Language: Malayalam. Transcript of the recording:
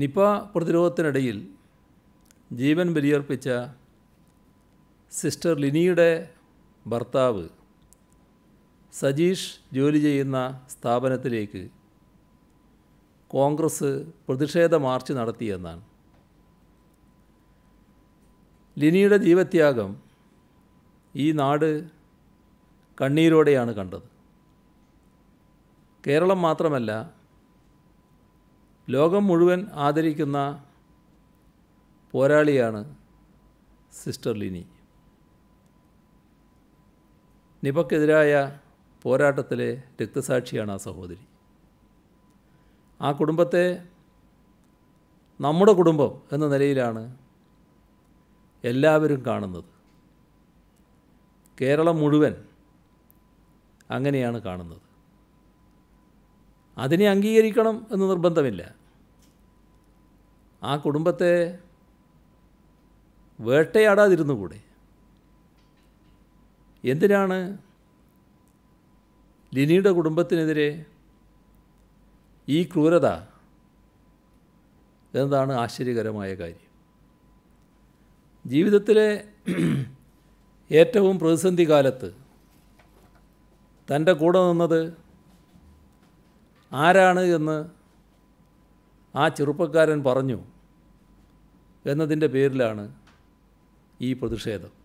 നിപ പ്രതിരോധത്തിനിടയിൽ ജീവൻ ബലിയർപ്പിച്ച സിസ്റ്റർ ലിനിയുടെ ഭർത്താവ് സജീഷ് ജോലി ചെയ്യുന്ന സ്ഥാപനത്തിലേക്ക് കോൺഗ്രസ് പ്രതിഷേധ മാർച്ച് നടത്തിയെന്നാണ് ലിനിയുടെ ജീവത്യാഗം ഈ നാട് കണ്ണീരോടെയാണ് കണ്ടത് കേരളം മാത്രമല്ല ലോകം മുഴുവൻ ആദരിക്കുന്ന പോരാളിയാണ് സിസ്റ്റർ ലിനി നിപക്കെതിരായ പോരാട്ടത്തിലെ രക്തസാക്ഷിയാണ് ആ സഹോദരി ആ കുടുംബത്തെ നമ്മുടെ കുടുംബം എന്ന നിലയിലാണ് എല്ലാവരും കാണുന്നത് കേരളം മുഴുവൻ അങ്ങനെയാണ് കാണുന്നത് അതിനെ അംഗീകരിക്കണം എന്ന് നിർബന്ധമില്ല ആ കുടുംബത്തെ വേട്ടയാടാതിരുന്നുകൂടെ എന്തിനാണ് ലിനിയുടെ കുടുംബത്തിനെതിരെ ഈ ക്രൂരത എന്നതാണ് ആശ്ചര്യകരമായ കാര്യം ജീവിതത്തിലെ ഏറ്റവും പ്രതിസന്ധി കാലത്ത് തൻ്റെ കൂടെ നിന്നത് ആരാണ് എന്ന് ആ ചെറുപ്പക്കാരൻ പറഞ്ഞു എന്നതിൻ്റെ പേരിലാണ് ഈ പ്രതിഷേധം